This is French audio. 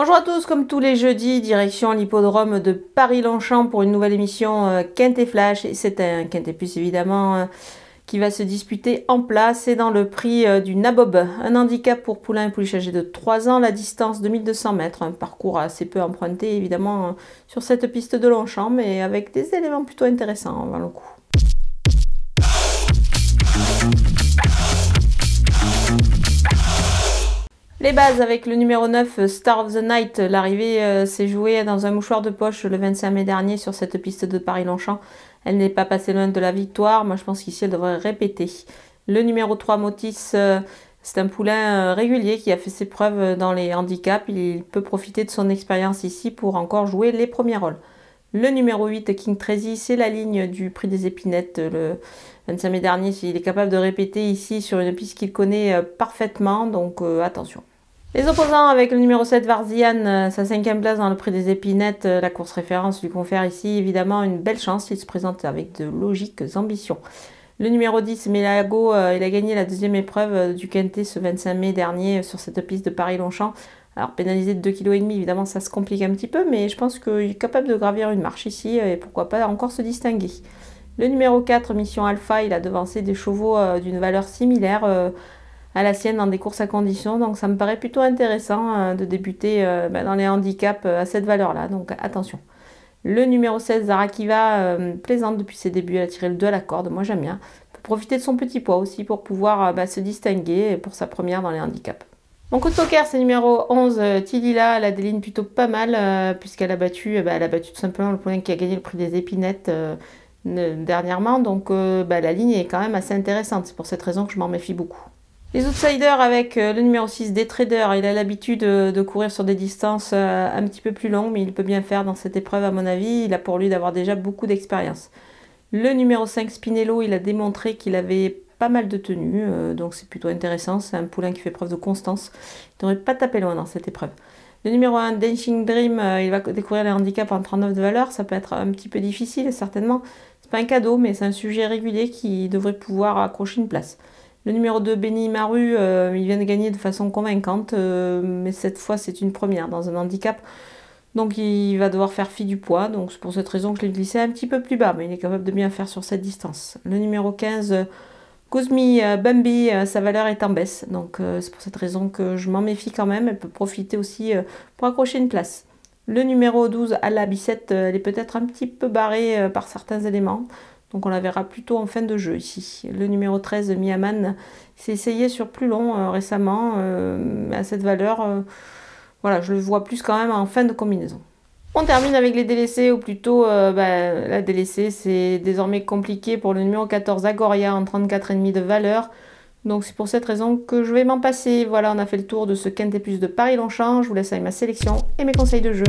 Bonjour à tous, comme tous les jeudis, direction l'hippodrome de Paris-Longchamp pour une nouvelle émission euh, et Flash. c'est un Quintet Plus évidemment euh, qui va se disputer en place et dans le prix euh, du Nabob. Un handicap pour Poulain et pouliches âgés de 3 ans, la distance de 1200 mètres. Un parcours assez peu emprunté évidemment sur cette piste de Longchamp, mais avec des éléments plutôt intéressants avant le coup. Les bases avec le numéro 9, euh, Star of the Night. L'arrivée euh, s'est jouée dans un mouchoir de poche le 25 mai dernier sur cette piste de Paris-Longchamp. Elle n'est pas passée loin de la victoire. Moi, je pense qu'ici, elle devrait répéter. Le numéro 3, Motis, euh, c'est un poulain régulier qui a fait ses preuves dans les handicaps. Il peut profiter de son expérience ici pour encore jouer les premiers rôles. Le numéro 8, King Tracy, c'est la ligne du prix des épinettes le 25 mai dernier. Il est capable de répéter ici sur une piste qu'il connaît parfaitement, donc attention. Les opposants avec le numéro 7, Varzian, euh, sa cinquième place dans le prix des épinettes, euh, la course référence lui confère ici évidemment une belle chance. Il se présente avec de logiques ambitions. Le numéro 10, Mélago, euh, il a gagné la deuxième épreuve du Quintet ce 25 mai dernier sur cette piste de Paris-Longchamp. Alors pénalisé de 2,5 kg, évidemment ça se complique un petit peu, mais je pense qu'il est capable de gravir une marche ici et pourquoi pas encore se distinguer. Le numéro 4, Mission Alpha, il a devancé des chevaux d'une valeur similaire à la sienne dans des courses à condition. Donc ça me paraît plutôt intéressant euh, de débuter euh, ben, dans les handicaps euh, à cette valeur-là. Donc attention. Le numéro 16, Zara Kiva, plaisante depuis ses débuts, elle a tiré le 2 à la corde, moi j'aime bien. Peut profiter de son petit poids aussi pour pouvoir ben, se distinguer pour sa première dans les handicaps. Donc au soccer, c'est numéro 11, Tilila, la lignes plutôt pas mal, puisqu'elle a battu, ben, elle a battu tout simplement le point qui a gagné le prix des épinettes dernièrement. Donc la ligne est quand même assez intéressante, c'est pour cette raison que je m'en méfie beaucoup. Les outsiders avec euh, le numéro 6 des traders, il a l'habitude euh, de courir sur des distances euh, un petit peu plus longues, mais il peut bien faire dans cette épreuve à mon avis, il a pour lui d'avoir déjà beaucoup d'expérience. Le numéro 5 Spinello, il a démontré qu'il avait pas mal de tenues, donc c'est plutôt intéressant, c'est un poulain qui fait preuve de constance, il n'aurait pas tapé loin dans cette épreuve. Le numéro 1, Dancing Dream, il va découvrir les handicaps en 39 de valeur, ça peut être un petit peu difficile certainement, c'est pas un cadeau, mais c'est un sujet régulier qui devrait pouvoir accrocher une place. Le numéro 2, Benny Maru, euh, il vient de gagner de façon convaincante, euh, mais cette fois c'est une première dans un handicap. Donc il va devoir faire fi du poids, donc c'est pour cette raison que je l'ai glissé un petit peu plus bas, mais il est capable de bien faire sur cette distance. Le numéro 15, Cosmi euh, Bambi, sa valeur est en baisse, donc c'est pour cette raison que je m'en méfie quand même, elle peut profiter aussi pour accrocher une place. Le numéro 12, à la Bicette, elle est peut-être un petit peu barrée par certains éléments. Donc on la verra plutôt en fin de jeu ici. Le numéro 13, Miaman, s'est essayé sur plus long euh, récemment. Euh, à cette valeur, euh, voilà, je le vois plus quand même en fin de combinaison. On termine avec les délaissés, ou plutôt bah, la délaissée, c'est désormais compliqué pour le numéro 14, Agoria, en 34,5 de valeur. Donc c'est pour cette raison que je vais m'en passer. Voilà, on a fait le tour de ce et plus de Paris-Longchamp. Je vous laisse avec ma sélection et mes conseils de jeu.